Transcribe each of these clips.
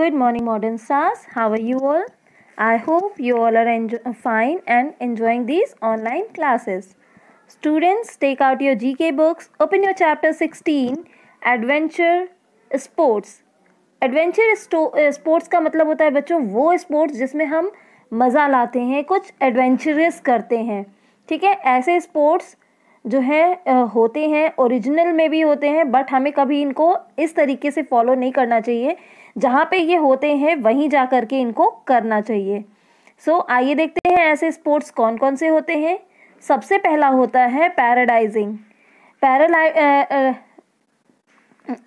Good morning, modern sas How are you all? I hope you all are fine and enjoying these online classes. Students, take out your GK books, open your chapter 16, Adventure Sports. Adventure sports का मतलब होता है बच्चों वो sports जिसमें हम मज़ा लाते हैं कुछ एडवेंचरस करते हैं ठीक है ऐसे स्पोर्ट्स जो है होते हैं ओरिजिनल में भी होते हैं बट हमें कभी इनको इस तरीके से फॉलो नहीं करना चाहिए जहाँ पे ये होते हैं वहीं जा कर के इनको करना चाहिए सो so, आइए देखते हैं ऐसे स्पोर्ट्स कौन कौन से होते हैं सबसे पहला होता है पैराडाइजिंग पैरालाई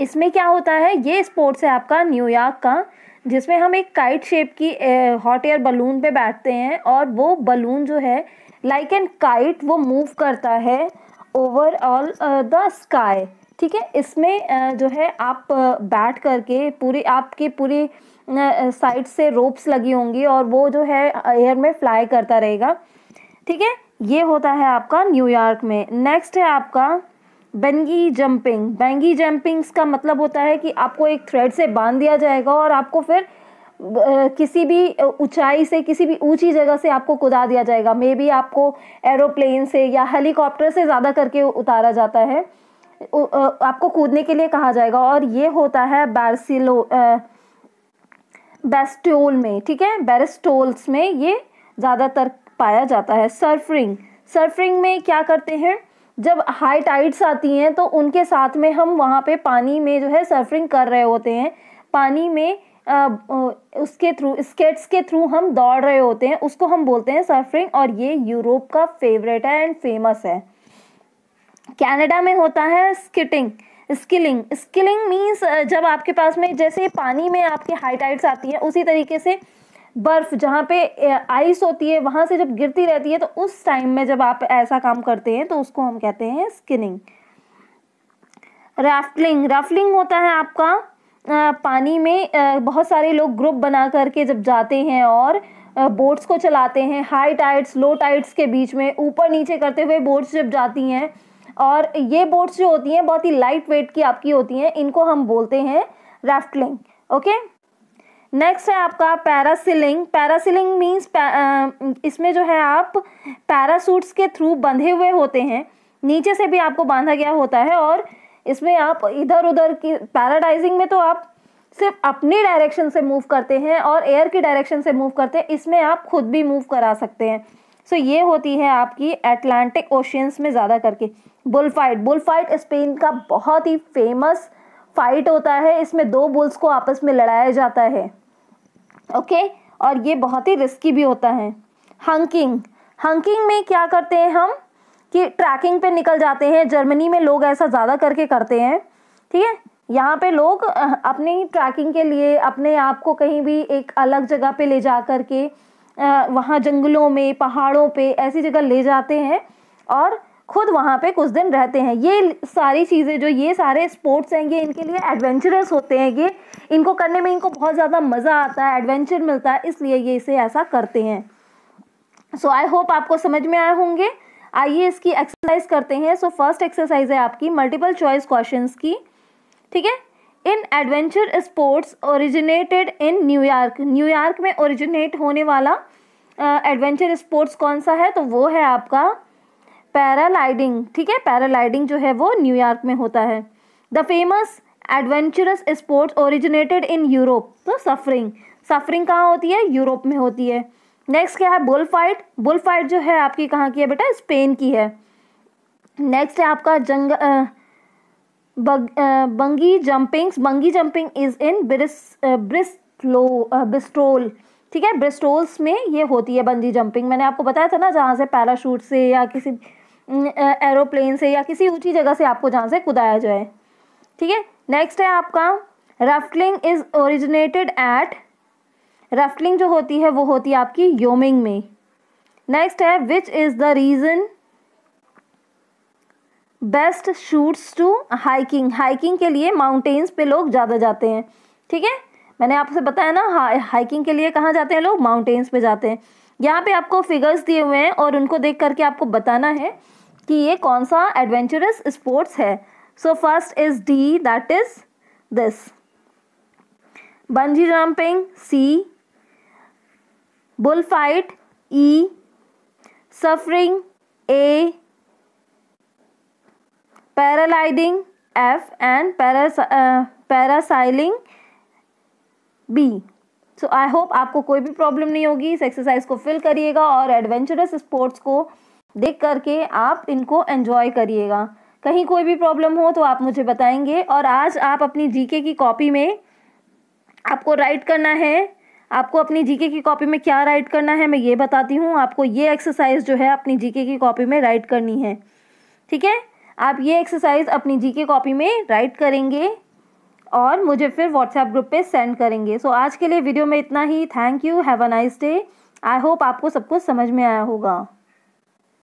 इसमें क्या होता है ये स्पोर्ट्स है आपका न्यूयॉर्क का जिसमें हम एक काइट शेप की हॉट एयर बलून पे बैठते हैं और वो बलून जो है लाइक एन काइट वो मूव करता है ओवरऑल द स्काई ठीक है इसमें जो है आप बैठ करके पूरी आपकी पूरी साइड से रोप्स लगी होंगी और वो जो है एयर में फ्लाई करता रहेगा ठीक है ये होता है आपका न्यूयॉर्क में नेक्स्ट है आपका बेंगी जंपिंग बेंगी जंपिंग्स का मतलब होता है कि आपको एक थ्रेड से बांध दिया जाएगा और आपको फिर किसी भी ऊंचाई से किसी भी ऊंची जगह से आपको कुदा दिया जाएगा मे बी आपको एरोप्लेन से या हेलीकॉप्टर से ज़्यादा करके उतारा जाता है आपको कूदने के लिए कहा जाएगा और ये होता है बैरसिलो बेस्टोल में ठीक है बेरेस्टोल्स में ये ज़्यादातर पाया जाता है सर्फरिंग सर्फरिंग में क्या करते हैं जब हाई टाइड्स आती हैं तो उनके साथ में हम वहाँ पे पानी में जो है सर्फरिंग कर रहे होते हैं पानी में आ, उसके थ्रू स्केट्स के थ्रू हम दौड़ रहे होते हैं उसको हम बोलते हैं सर्फरिंग और ये यूरोप का फेवरेट है एंड फेमस है कनाडा में होता है स्किटिंग स्किलिंग स्किलिंग मीन्स जब आपके पास में जैसे पानी में आपकी हाई आती है उसी तरीके से बर्फ़ जहाँ पे आइस होती है वहाँ से जब गिरती रहती है तो उस टाइम में जब आप ऐसा काम करते हैं तो उसको हम कहते हैं स्किनिंग राफ्टलिंग राफ्टलिंग होता है आपका पानी में बहुत सारे लोग ग्रुप बना करके जब जाते हैं और बोट्स को चलाते हैं हाई टाइड्स लो टाइड्स के बीच में ऊपर नीचे करते हुए बोट्स जब जाती हैं और ये बोट्स जो होती हैं बहुत ही लाइट वेट की आपकी होती हैं इनको हम बोलते हैं राफ्टलिंग ओके नेक्स्ट है आपका पैरासिलिंग पैरासिलिंग मीन्स इसमें जो है आप पैरासूट्स के थ्रू बंधे हुए होते हैं नीचे से भी आपको बांधा गया होता है और इसमें आप इधर उधर की पैराडाइजिंग में तो आप सिर्फ अपनी डायरेक्शन से मूव करते हैं और एयर की डायरेक्शन से मूव करते हैं इसमें आप खुद भी मूव करा सकते हैं सो ये होती है आपकी एटलांटिक ओशियंस में ज़्यादा करके bull fight bull fight Spain का बहुत ही फेमस फाइट होता है इसमें दो बुल्स को आपस में लड़ाया जाता है ओके और ये बहुत ही रिस्की भी होता है हंकिंग हंकिंग में क्या करते हैं हम कि ट्रैकिंग पे निकल जाते हैं जर्मनी में लोग ऐसा ज़्यादा करके करते हैं ठीक है यहाँ पे लोग अपनी ट्रैकिंग के लिए अपने आप को कहीं भी एक अलग जगह पे ले जा कर के वहाँ जंगलों में पहाड़ों पे ऐसी जगह ले जाते हैं और खुद वहाँ पे कुछ दिन रहते हैं ये सारी चीज़ें जो ये सारे स्पोर्ट्स हैं ये इनके लिए एडवेंचरस होते हैं ये इनको करने में इनको बहुत ज़्यादा मज़ा आता है एडवेंचर मिलता है इसलिए ये इसे ऐसा करते हैं सो आई होप आपको समझ में आए होंगे आइए इसकी एक्सरसाइज करते हैं सो फर्स्ट एक्सरसाइज है आपकी मल्टीपल चॉइस क्वेश्चंस की ठीक है इन adventure sports originated in New York New York में ओरिजिनेट होने वाला एडवेंचर स्पोर्ट्स कौन सा है तो वो है आपका पैरालाइडिंग ठीक है पैरालाइडिंग जो है वो न्यूयॉर्क में होता है the famous adventurous sports originated in Europe तो सफरिंग सफरिंग कहाँ होती है यूरोप में होती है नेक्स्ट क्या है बुल फाइट बुल फाइट जो है आपकी कहाँ की है बेटा स्पेन की है नेक्स्ट है आपका जंग bungee jumpings bungee jumping is in ब्रिस ब्रिस्लो ब्रिस्टोल ठीक है ब्रिस्टोल्स में ये होती है बंगी जंपिंग मैंने आपको बताया था ना जहाँ से पैराशूट से या किसी एरोप्लेन से या किसी ऊंची जगह से आपको जहाँ से कुदाया जाए ठीक है नेक्स्ट है आपका rafting is originated at rafting जो होती है वो होती है आपकी योमिंग में नेक्स्ट है which is the reason best suits to hiking hiking के लिए माउंटेन्स पे लोग ज़्यादा जाते हैं ठीक है मैंने आपसे बताया ना हाइकिंग के लिए कहाँ जाते हैं लोग माउंटेन्स पे जाते हैं यहाँ पे आपको फिगर्स दिए हुए हैं और उनको देख करके आपको बताना है कि ये कौन सा एडवेंचरस स्पोर्ट्स है so first is D that is this bungee jumping C bull fight E surfing A paragliding F and parasailing B so I hope आपको कोई भी प्रॉब्लम नहीं होगी इस एक्सरसाइज को फिल करिएगा और एडवेंचरस स्पोर्ट्स को देख करके आप इनको एन्जॉय करिएगा कहीं कोई भी प्रॉब्लम हो तो आप मुझे बताएंगे और आज आप अपनी जीके की कॉपी में आपको राइट करना है आपको अपनी जीके की कॉपी में क्या राइट करना है मैं ये बताती हूँ आपको ये एक्सरसाइज जो है अपनी जीके की कॉपी में राइट करनी है ठीक है आप ये एक्सरसाइज अपनी जी के कॉपी में राइट करेंगे और मुझे फिर व्हाट्सएप ग्रुप पे सेंड करेंगे सो so, आज के लिए वीडियो में इतना ही thank you have a nice day I hope आपको सब कुछ समझ में आया होगा